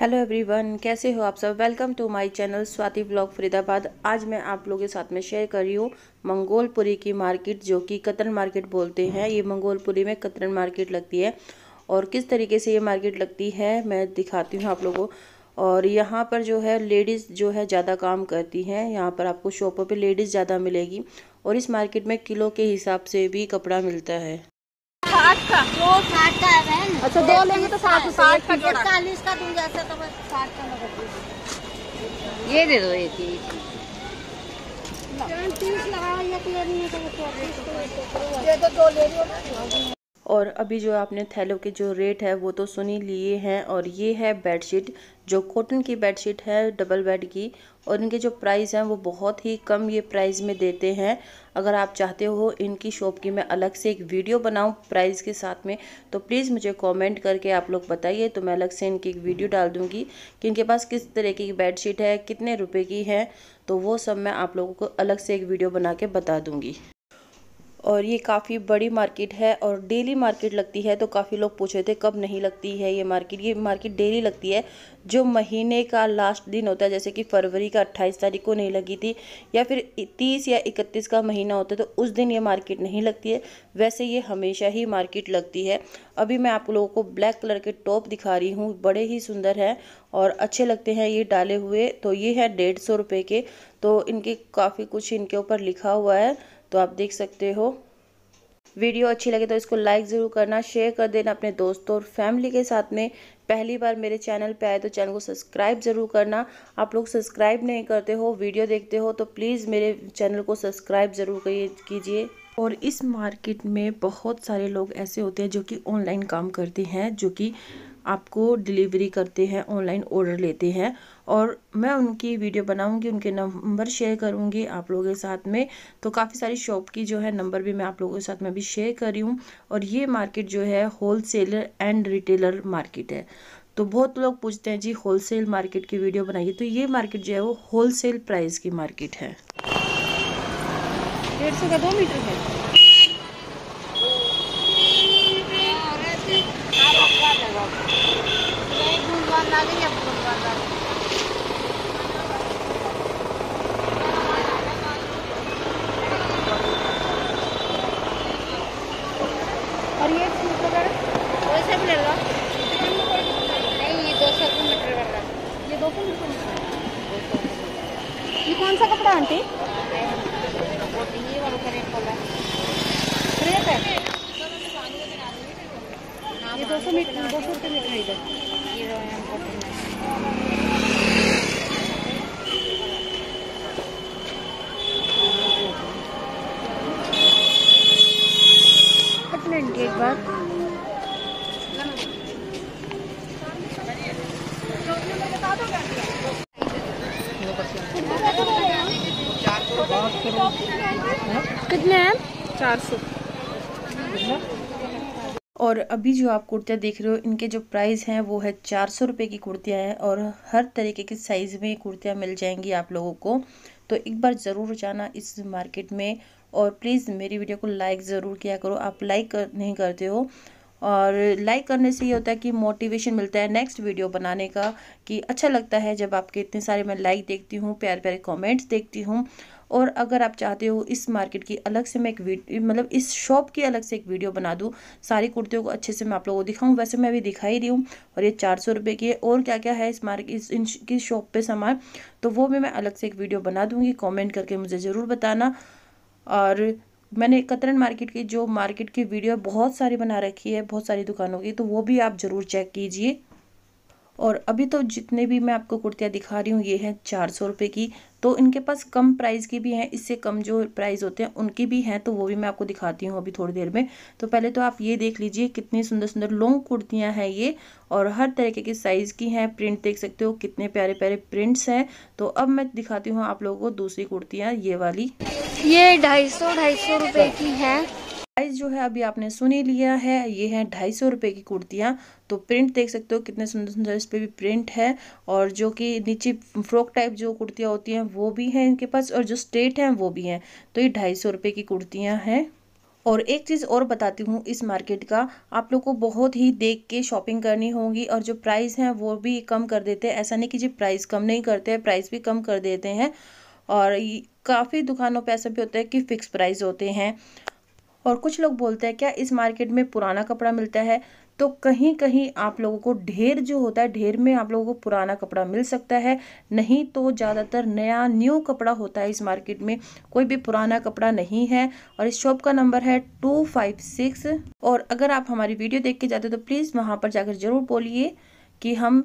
hello everyone कैसे हो आप सब welcome to my channel Swati blog Faridabad आज मैं आप लोगों के साथ में शेयर कर रही हूँ मंगोलपुरी की मार्केट जो कि कतरन मार्केट बोलते हैं ये मंगोलपुरी में कतरन मार्केट लगती है और किस तरीके से ये मार्केट लगती है मैं दिखाती हूँ आप लोगों को और यहाँ पर जो है लेडीज़ जो है ज़्यादा काम करती हैं यहाँ पर आपको शॉपों पर लेडीज़ ज़्यादा मिलेगी और इस मार्केट में किलो के हिसाब से भी कपड़ा मिलता है साठ का वो साठ का है अच्छा दो लेंगे तो साठ तो साठ का जोड़ा चालीस का दूंगा ऐसा तो मैं साठ का मगर ये दे दो ये ही तो और अभी जो आपने थैलों के जो रेट है वो तो सुनी लिए हैं और ये है बेडशीट जो कॉटन की बेडशीट है डबल बेड की और इनके जो प्राइस हैं वो बहुत ही कम ये प्राइस में देते हैं अगर आप चाहते हो इनकी शॉप की मैं अलग से एक वीडियो बनाऊं प्राइस के साथ में तो प्लीज़ मुझे कमेंट करके आप लोग बताइए तो मैं अलग से इनकी एक वीडियो डाल दूंगी कि इनके पास किस तरीके की बेडशीट है कितने रुपए की है तो वो सब मैं आप लोगों को अलग से एक वीडियो बना के बता दूँगी और ये काफ़ी बड़ी मार्केट है और डेली मार्केट लगती है तो काफ़ी लोग पूछे थे कब नहीं लगती है ये मार्केट ये मार्केट डेली लगती है जो महीने का लास्ट दिन होता है जैसे कि फरवरी का 28 तारीख को नहीं लगी थी या फिर 30 या 31 का महीना होता है तो उस दिन ये मार्केट नहीं लगती है वैसे ये हमेशा ही मार्केट लगती है अभी मैं आप लोगों को ब्लैक कलर के टॉप दिखा रही हूँ बड़े ही सुंदर हैं और अच्छे लगते हैं ये डाले हुए तो ये है डेढ़ सौ रुपये के तो इनके काफ़ी कुछ इनके ऊपर लिखा हुआ है तो आप देख सकते हो वीडियो अच्छी लगे तो इसको लाइक ज़रूर करना शेयर कर देना अपने दोस्तों और फैमिली के साथ में पहली बार मेरे चैनल पे आए तो चैनल को सब्सक्राइब ज़रूर करना आप लोग सब्सक्राइब नहीं करते हो वीडियो देखते हो तो प्लीज़ मेरे चैनल को सब्सक्राइब ज़रूर कीजिए और इस मार्केट में बहुत सारे लोग ऐसे होते हैं जो कि ऑनलाइन काम करते हैं जो कि आपको डिलीवरी करते हैं ऑनलाइन ऑर्डर लेते हैं और मैं उनकी वीडियो बनाऊंगी उनके नंबर शेयर करूंगी आप लोगों के साथ में तो काफ़ी सारी शॉप की जो है नंबर भी मैं आप लोगों के साथ में अभी शेयर कर रही हूँ और ये मार्केट जो है whole seller and retailer market है तो बहुत लोग पूछते हैं जी होल मार्केट की वीडियो बनाइए तो ये मार्केट जो है वो होलसेल प्राइस की मार्केट है डेढ़ सौ का दो मीटर है पर कितने हैं चार सौ और अभी जो आप कुर्तियाँ देख रहे हो इनके जो प्राइस हैं वो है चार सौ रुपये की कुर्तियाँ हैं और हर तरीके की साइज़ में कुर्तियाँ मिल जाएंगी आप लोगों को तो एक बार ज़रूर जाना इस मार्केट में और प्लीज़ मेरी वीडियो को लाइक ज़रूर किया करो आप लाइक कर, नहीं करते हो और लाइक करने से ये होता है कि मोटिवेशन मिलता है नेक्स्ट वीडियो बनाने का कि अच्छा लगता है जब आपके इतने सारे मैं लाइक देखती हूँ प्यारे प्यारे कमेंट्स देखती हूँ और अगर आप चाहते हो इस मार्केट की अलग से मैं एक मतलब इस शॉप की अलग से एक वीडियो बना दूँ सारी कुर्तियों को अच्छे से मैं आप लोगों को दिखाऊँ वैसे मैं अभी दिखा ही रही हूँ और ये चार सौ रुपये की है और क्या क्या है इस मार्केट इस इनकी शॉप पर सामान तो वो भी मैं अलग से एक वीडियो बना दूँगी कॉमेंट करके मुझे ज़रूर बताना और मैंने कतरन मार्केट की जो मार्केट की वीडियो बहुत सारी बना रखी है बहुत सारी दुकानों की तो वो भी आप ज़रूर चेक कीजिए और अभी तो जितने भी मैं आपको कुर्तियाँ दिखा रही हूँ ये हैं चार सौ रुपये की तो इनके पास कम प्राइस की भी हैं इससे कम जो प्राइस होते हैं उनकी भी हैं तो वो भी मैं आपको दिखाती हूँ अभी थोड़ी देर में तो पहले तो आप ये देख लीजिए कितनी सुंदर सुंदर लॉन्ग कुर्तियाँ हैं ये और हर तरीके की साइज़ की हैं प्रिंट देख सकते हो कितने प्यारे प्यारे प्रिंट्स हैं तो अब मैं दिखाती हूँ आप लोगों को दूसरी कुर्तियाँ ये वाली ये ढाई सौ ढाई सौ रुपये की है प्राइस जो है अभी आपने सुन ही लिया है ये है ढाई सौ रुपये की कुर्तियाँ तो प्रिंट देख सकते हो कितने सुंदर सुंदर इस पर भी प्रिंट है और जो कि नीचे फ्रॉक टाइप जो कुर्तियाँ होती हैं वो भी हैं इनके पास और जो स्टेट हैं वो भी हैं तो ये ढाई सौ रुपये की कुर्तियाँ हैं और एक चीज़ और बताती हूँ इस मार्केट का आप लोग को बहुत ही देख के शॉपिंग करनी होगी और जो प्राइस हैं वो भी कम कर देते हैं ऐसा नहीं कि जी प्राइस कम नहीं करते हैं प्राइस भी कम कर देते हैं और काफ़ी दुकानों पे ऐसा भी होता है कि फ़िक्स प्राइस होते हैं और कुछ लोग बोलते हैं क्या इस मार्केट में पुराना कपड़ा मिलता है तो कहीं कहीं आप लोगों को ढेर जो होता है ढेर में आप लोगों को पुराना कपड़ा मिल सकता है नहीं तो ज़्यादातर नया न्यू कपड़ा होता है इस मार्केट में कोई भी पुराना कपड़ा नहीं है और इस शॉप का नंबर है टू फाइव सिक्स और अगर आप हमारी वीडियो देख के जाते हो तो प्लीज़ वहाँ पर जाकर ज़रूर बोलिए कि हम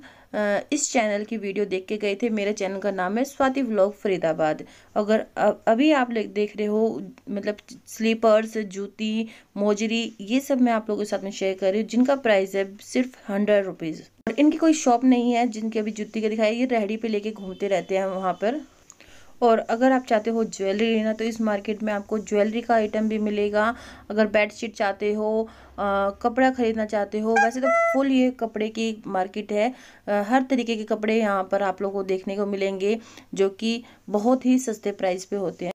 इस चैनल की वीडियो देख के गए थे मेरे चैनल का नाम है स्वाति व्लॉग फरीदाबाद अगर अभी आप देख रहे हो मतलब स्लीपर्स जूती मोजरी ये सब मैं आप लोगों के साथ में शेयर कर रही हूँ जिनका प्राइस है सिर्फ हंड्रेड रुपीज़ और इनकी कोई शॉप नहीं है जिनकी अभी जूती का दिखाई ये रेहड़ी पे लेके घूमते रहते हैं वहाँ पर और अगर आप चाहते हो ज्वेलरी लेना तो इस मार्केट में आपको ज्वेलरी का आइटम भी मिलेगा अगर बेडशीट चाहते हो आ, कपड़ा ख़रीदना चाहते हो वैसे तो फुल ये कपड़े की मार्केट है आ, हर तरीके के कपड़े यहाँ पर आप लोगों को देखने को मिलेंगे जो कि बहुत ही सस्ते प्राइस पे होते हैं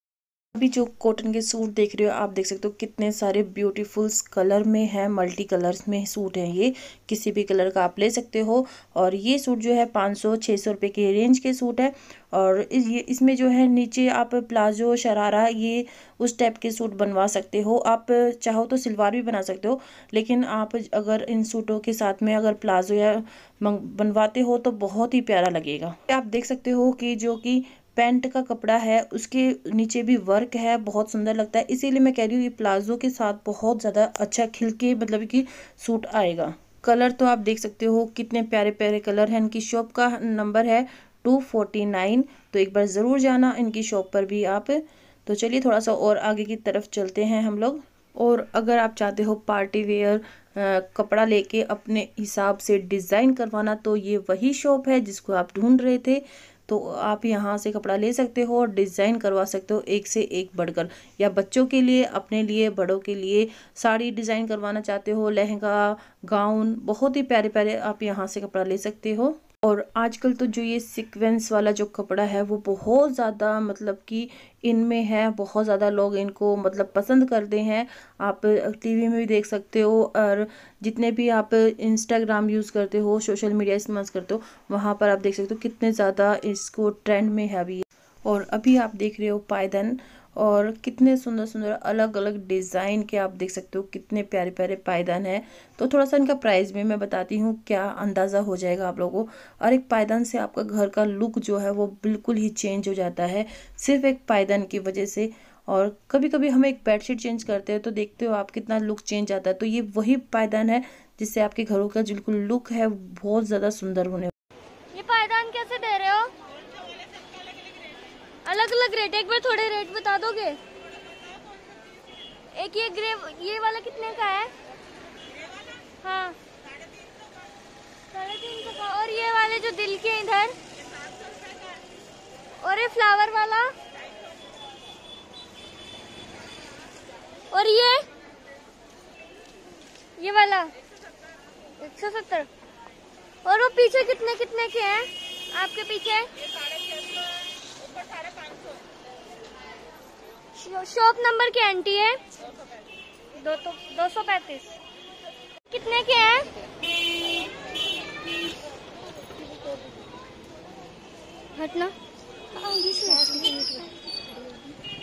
अभी जो कॉटन के सूट देख रहे हो आप देख सकते हो कितने सारे ब्यूटीफुल कलर में है मल्टी कलर्स में सूट है ये किसी भी कलर का आप ले सकते हो और ये सूट जो है 500 सौ रुपए के रेंज के सूट है और ये इसमें जो है नीचे आप प्लाजो शरारा ये उस टाइप के सूट बनवा सकते हो आप चाहो तो सलवार भी बना सकते हो लेकिन आप अगर इन सूटों के साथ में अगर प्लाजो या बनवाते हो तो बहुत ही प्यारा लगेगा आप देख सकते हो कि जो कि पैंट का कपड़ा है उसके नीचे भी वर्क है बहुत सुंदर लगता है इसीलिए मैं कह रही हूँ ये प्लाजो के साथ बहुत ज़्यादा अच्छा खिल के मतलब कि सूट आएगा कलर तो आप देख सकते हो कितने प्यारे प्यारे कलर हैं इनकी शॉप का नंबर है टू फोर्टी नाइन तो एक बार ज़रूर जाना इनकी शॉप पर भी आप तो चलिए थोड़ा सा और आगे की तरफ चलते हैं हम लोग और अगर आप चाहते हो पार्टी वेयर कपड़ा लेके अपने हिसाब से डिज़ाइन करवाना तो ये वही शॉप है जिसको आप ढूंढ रहे थे तो आप यहाँ से कपड़ा ले सकते हो और डिज़ाइन करवा सकते हो एक से एक बढ़कर या बच्चों के लिए अपने लिए बड़ों के लिए साड़ी डिज़ाइन करवाना चाहते हो लहंगा गाउन बहुत ही प्यारे प्यारे आप यहाँ से कपड़ा ले सकते हो और आजकल तो जो ये सीक्वेंस वाला जो कपड़ा है वो बहुत ज़्यादा मतलब कि इनमें है बहुत ज़्यादा लोग इनको मतलब पसंद करते हैं आप टीवी में भी देख सकते हो और जितने भी आप इंस्टाग्राम यूज़ करते हो सोशल मीडिया इस्तेमाल करते हो वहाँ पर आप देख सकते हो कितने ज़्यादा इसको ट्रेंड में है अभी और अभी आप देख रहे हो पायदन और कितने सुंदर सुंदर अलग अलग डिज़ाइन के आप देख सकते हो कितने प्यारे प्यारे पायदान हैं तो थोड़ा सा इनका प्राइस भी मैं बताती हूँ क्या अंदाज़ा हो जाएगा आप लोगों को और एक पायदान से आपका घर का लुक जो है वो बिल्कुल ही चेंज हो जाता है सिर्फ एक पायदान की वजह से और कभी कभी हम एक बेडशीट चेंज करते हैं तो देखते हो आप कितना लुक चेंज आता है तो ये वही पायदान है जिससे आपके घरों का बिल्कुल लुक है बहुत ज़्यादा सुंदर होने अलग अलग रेट एक बार थोड़े रेट बता दोगे एक ये ग्रे ये वाला कितने का है हाँ साढ़े तीन सौ का और ये वाले जो दिल के इधर और ये फ्लावर वाला और ये ये वाला एक सौ सत्तर और वो पीछे कितने कितने के हैं आपके पीछे ये शॉप नंबर की आंटी है दो तो दो सौ पैतीस कितने के हैं हटना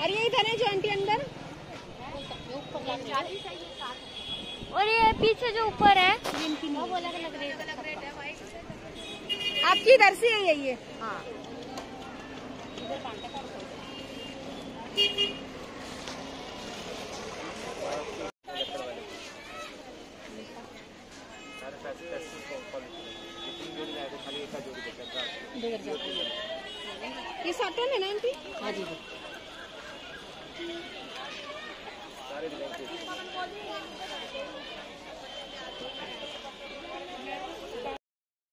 अरे इधर है जो आंटी अंदर और ये पीछे जो ऊपर है आपकी इधर से है ये हाँ है ना आंटी हाँ जी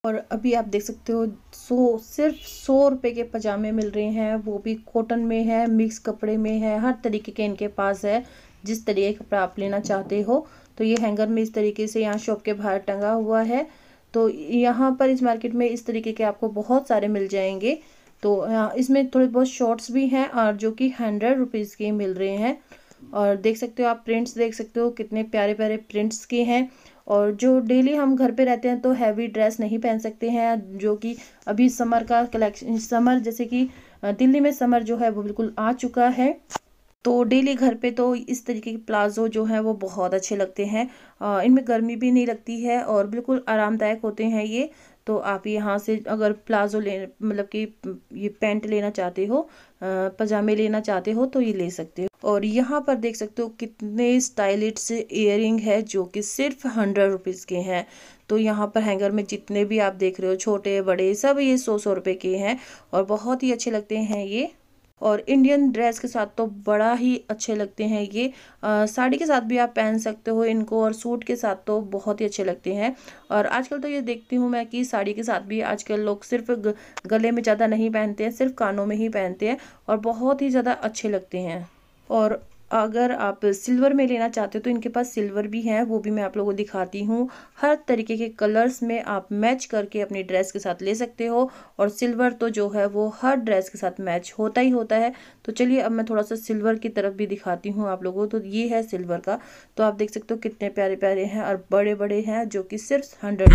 और अभी आप देख सकते हो सो सिर्फ सौ रुपए के पजामे मिल रहे हैं वो भी कॉटन में है मिक्स कपड़े में है हर तरीके के इनके पास है जिस तरीके का कपड़ा आप लेना चाहते हो तो ये हैंगर में इस तरीके से यहाँ शॉप के बाहर टंगा हुआ है तो यहाँ पर इस मार्केट में इस तरीके के आपको बहुत सारे मिल जाएंगे तो इसमें थोड़े बहुत शॉर्ट्स भी हैं और जो कि हंड्रेड रुपीज़ के मिल रहे हैं और देख सकते हो आप प्रिंट्स देख सकते हो कितने प्यारे प्यारे प्रिंट्स के हैं और जो डेली हम घर पे रहते हैं तो हैवी ड्रेस नहीं पहन सकते हैं जो कि अभी समर का कलेक्शन समर जैसे कि दिल्ली में समर जो है वो बिल्कुल आ चुका है तो डेली घर पे तो इस तरीके के प्लाज़ो जो हैं वो बहुत अच्छे लगते हैं इनमें गर्मी भी नहीं लगती है और बिल्कुल आरामदायक होते हैं ये तो आप यहाँ से अगर प्लाजो ले मतलब कि ये पैंट लेना चाहते हो पजामे लेना चाहते हो तो ये ले सकते हो और यहाँ पर देख सकते हो कितने स्टाइलिश इयर है जो कि सिर्फ हंड्रेड रुपीज़ के हैं तो यहाँ पर हैंगर में जितने भी आप देख रहे हो छोटे बड़े सब ये सौ सौ रुपये के हैं और बहुत ही अच्छे लगते हैं ये और इंडियन ड्रेस के साथ तो बड़ा ही अच्छे लगते हैं ये साड़ी के साथ भी आप पहन सकते हो इनको और सूट के साथ तो बहुत ही अच्छे लगते हैं और आजकल तो ये देखती हूँ मैं कि साड़ी के साथ भी आजकल लोग सिर्फ गले में ज़्यादा नहीं पहनते हैं सिर्फ कानों में ही पहनते हैं और बहुत ही ज़्यादा अच्छे लगते हैं और अगर आप सिल्वर में लेना चाहते हो तो इनके पास सिल्वर भी हैं वो भी मैं आप लोगों को दिखाती हूँ हर तरीके के कलर्स में आप मैच करके अपनी ड्रेस के साथ ले सकते हो और सिल्वर तो जो है वो हर ड्रेस के साथ मैच होता ही होता है तो चलिए अब मैं थोड़ा सा सिल्वर की तरफ भी दिखाती हूँ आप लोगों को तो ये है सिल्वर का तो आप देख सकते हो कितने प्यारे प्यारे हैं और बड़े बड़े हैं जो कि सिर्फ हंड्रेड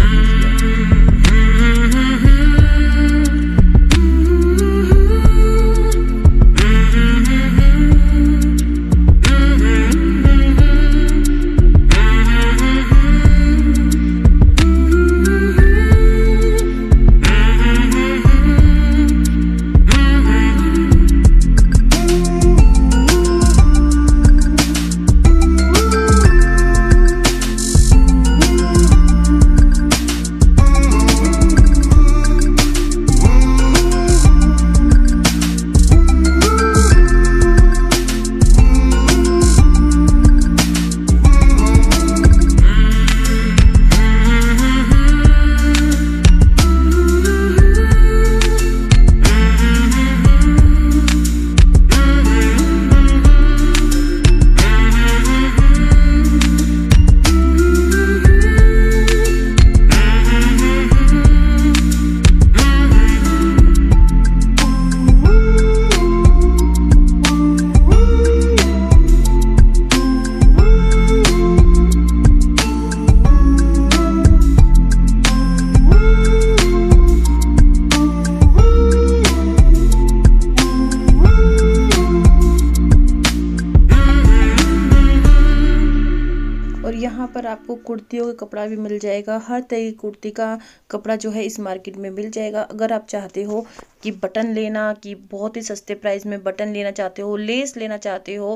आपको कुर्तियों का कपड़ा भी मिल जाएगा हर तरह की कुर्ती का कपड़ा जो है इस मार्केट में मिल जाएगा अगर आप चाहते हो कि बटन लेना कि बहुत ही सस्ते प्राइस में बटन लेना चाहते हो लेस लेना चाहते हो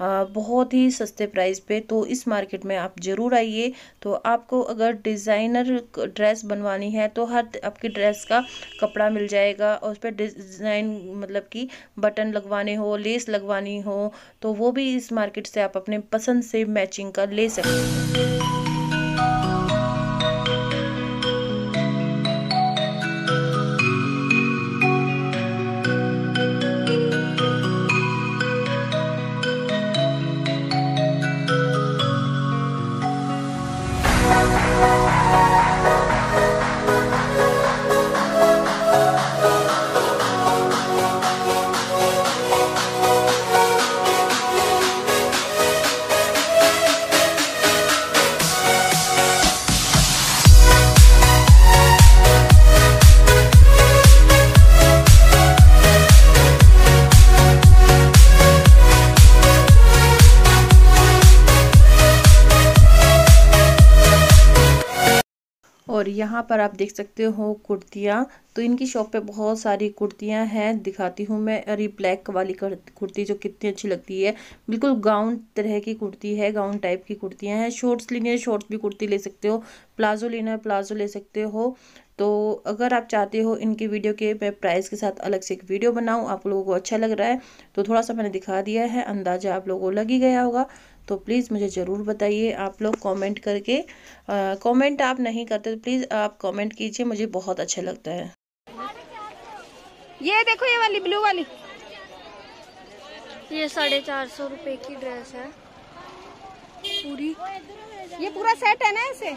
आ, बहुत ही सस्ते प्राइस पे तो इस मार्केट में आप ज़रूर आइए तो आपको अगर डिज़ाइनर ड्रेस बनवानी है तो हर आपकी ड्रेस का कपड़ा मिल जाएगा और उस पर डिज़ाइन मतलब कि बटन लगवाने हो लेस लगवानी हो तो वो भी इस मार्केट से आप अपने पसंद से मैचिंग का ले सकते हैं यहाँ पर आप देख सकते हो कुर्तियाँ तो इनकी शॉप पे बहुत सारी कुर्तियाँ हैं दिखाती हूँ मैं अरे ब्लैक वाली कुर्ती जो कितनी अच्छी लगती है बिल्कुल गाउन तरह की कुर्ती है गाउन टाइप की कुर्तियाँ हैं शॉर्ट्स लेनी है शॉर्ट्स भी कुर्ती ले सकते हो प्लाजो लेना है प्लाजो ले सकते हो तो अगर आप चाहते हो इनकी वीडियो के मैं प्राइस के साथ अलग से एक वीडियो बनाऊँ आप लोगों को अच्छा लग रहा है तो थोड़ा सा मैंने दिखा दिया है अंदाज़ा आप लोगों को लग ही गया होगा तो प्लीज़ मुझे ज़रूर बताइए आप लोग कमेंट करके कमेंट आप नहीं करते तो प्लीज़ आप कमेंट कीजिए मुझे बहुत अच्छा लगता है ये देखो ये वाली ब्लू वाली ये साढ़े चार सौ रुपये की ड्रेस है पूरी ये पूरा सेट है ना इसे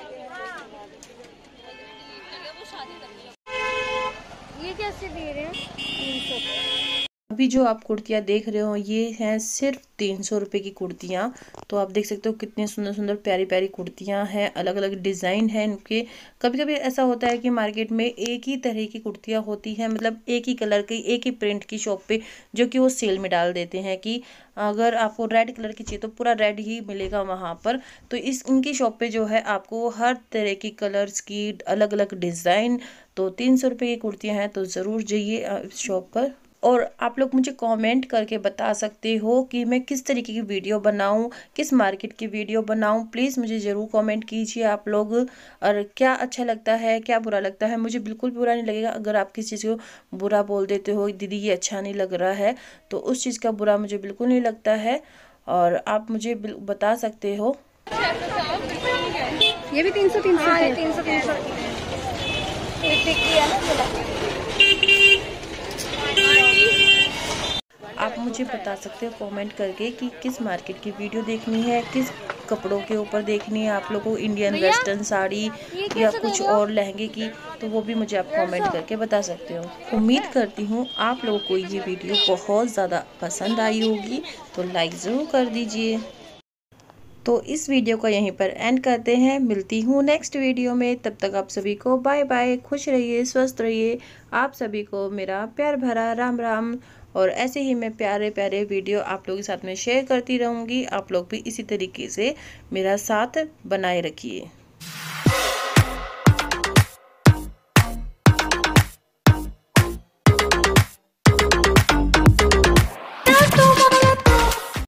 ये कैसे दे रहे हैं तीन सौ अभी जो आप कुर्तियाँ देख रहे हो ये हैं सिर्फ तीन सौ रुपये की कुर्तियाँ तो आप देख सकते हो कितनी सुंदर सुंदर प्यारी प्यारी कुर्तियाँ हैं अलग अलग डिज़ाइन है इनके कभी कभी ऐसा होता है कि मार्केट में एक ही तरह की कुर्तियाँ होती हैं मतलब एक ही कलर की एक ही प्रिंट की शॉप पे जो कि वो सेल में डाल देते हैं कि अगर आपको रेड कलर की चाहिए तो पूरा रेड ही मिलेगा वहाँ पर तो इस इनकी शॉप पर जो है आपको हर तरह की कलर्स की अलग अलग डिज़ाइन तो तीन सौ रुपये की कुर्तियाँ हैं तो ज़रूर जाइए इस शॉप पर और आप लोग मुझे कमेंट करके बता सकते हो कि मैं किस तरीके की वीडियो बनाऊं किस मार्केट की वीडियो बनाऊं प्लीज़ मुझे ज़रूर कमेंट कीजिए आप लोग और क्या अच्छा लगता है क्या बुरा लगता है मुझे बिल्कुल बुरा नहीं लगेगा अगर आप किसी चीज़ को बुरा बोल देते हो दीदी ये अच्छा नहीं लग रहा है तो उस चीज़ का बुरा मुझे बिल्कुल नहीं लगता है और आप मुझे बता सकते हो ये भी तीन सौ तीन सौ हाँ, तीन सौ तीन सौ मुझे बता सकते हो कमेंट करके कि किस मार्केट की वीडियो देखनी है किस कपड़ों के ऊपर देखनी है आप लोगों को इंडियन वेस्टर्न साड़ी या कुछ और लहंगे की तो वो भी मुझे आप कमेंट करके बता सकते हो उम्मीद करती हूँ आप लोगों को ये वीडियो बहुत ज़्यादा पसंद आई होगी तो लाइक ज़रूर कर दीजिए तो इस वीडियो को यहीं पर एंड करते हैं मिलती हूँ नेक्स्ट वीडियो में तब तक आप सभी को बाय बाय खुश रहिए स्वस्थ रहिए आप सभी को मेरा प्यार भरा राम राम और ऐसे ही मैं प्यारे प्यारे वीडियो आप लोगों के साथ में शेयर करती रहूँगी आप लोग भी इसी तरीके से मेरा साथ बनाए रखिए